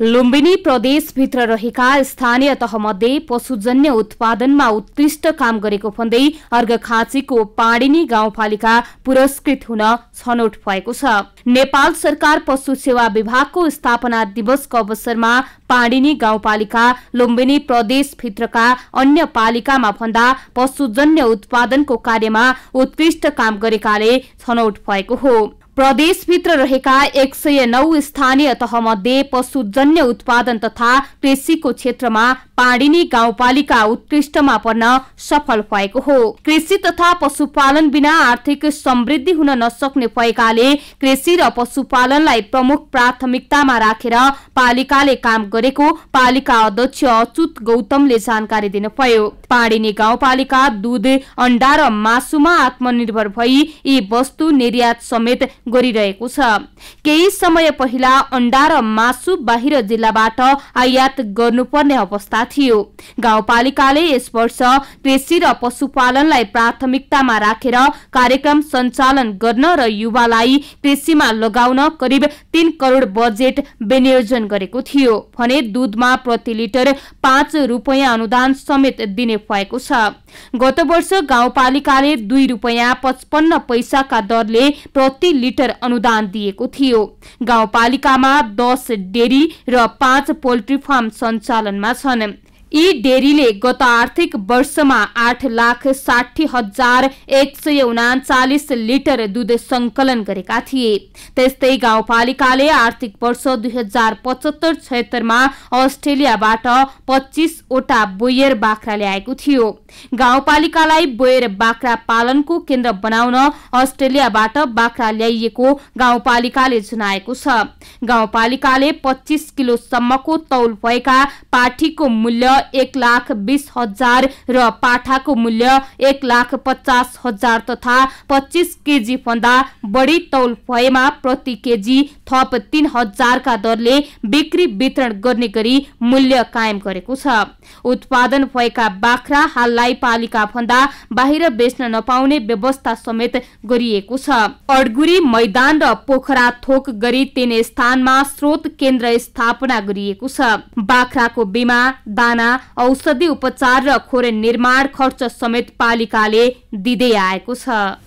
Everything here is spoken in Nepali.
लुम्बिनी प्रदेशभित्र रहेका स्थानीय तहमध्ये पशुजन्य उत्पादनमा उत्कृष्ट काम गरेको भन्दै अर्घखाँचीको पाणिनी गाउँपालिका पुरस्कृत हुन छनौट भएको छ नेपाल सरकार पशु सेवा विभागको स्थापना दिवसको अवसरमा पाणिनी गाउँपालिका लुम्बिनी प्रदेशभित्रका अन्य पालिकामा भन्दा पशुजन्य उत्पादनको कार्यमा उत्कृष्ट काम गरेकाले छनौट भएको हो प्रदेशभित्र रहेका एक सय नौ स्थानीय तहमध्ये पशुजन्य उत्पादन तथा कृषिको क्षेत्रमा पाणिनी गाउँपालिका उत्कृष्टमा पर्न सफल भएको हो कृषि तथा पशुपालन बिना आर्थिक समृद्धि हुन नसक्ने भएकाले कृषि र पशुपालनलाई प्रमुख प्राथमिकतामा राखेर पालिकाले काम गरेको पालिका अध्यक्ष अच्युत गौतमले जानकारी दिनुभयो पाणिनी गाउँपालिका दुध अण्डा र मासुमा आत्मनिर्भर भई यी वस्तु निर्यात समेत गरिरहेको छ केही समय पहिला अण्डा र मासु बाहिर जिल्लाबाट आयात गर्नुपर्ने अवस्था थियो गाउँपालिकाले यस वर्ष कृषि र पशुपालनलाई प्राथमिकतामा राखेर कार्यक्रम सञ्चालन गर्न र युवालाई कृषिमा लगाउन करिब तीन करोड बजेट विनियोजन गरेको थियो भने दूधमा प्रति लिटर पाँच रुपियाँ अनुदान समेत दिने भएको छ गत वर्ष गाउँपालिकाले दुई रुपियाँ पचपन्न पैसाका दरले प्रति लिटर लिटर अनुदान दिएको थियो गाउँपालिकामा दस डेरी र पाँच पोल्ट्री फार्म सञ्चालनमा छन् यी डेरीले गत आर्थिक वर्षमा आठ लाख साठी हजार एक सय उनाचालिस लिटर दुध संकलन गरेका थिए त्यस्तै गाउँपालिकाले आर्थिक वर्ष दुई हजार पचहत्तर छयत्तरमा अस्ट्रेलियाबाट पच्चिसवटा बोयर बाख्रा ल्याएको थियो गाउँपालिकालाई बोयर बाख्रा पालनको केन्द्र बनाउन अस्ट्रेलियाबाट बाख्रा ल्याइएको गाउँपालिकाले जनाएको छ गाउँपालिकाले पच्चिस किलोसम्मको तौल भएका पाठीको मूल्य एक लाख बिस हजार र पाठाको मूल्य एक लाख पचास हजार तथा पच्चिस केजी भन्दा बढी तौल भएमा प्रति केजी थप तीन हजारका दरले बिक्री वितरण गर्ने गरी मूल्य कायम गरेको छ उत्पादन भएका बाख्रा हाललाई पालिका भन्दा बाहिर बेच्न नपाउने व्यवस्था समेत गरिएको छ अडगुरी मैदान र पोखरा थोक गरी तीन स्थानमा स्रोत केन्द्र स्थापना गरिएको छ बाख्राको बिमा दाना योजना औषधि उपचार र खोरे निर्माण खर्च समेत पालिकाले दिँदै आएको छ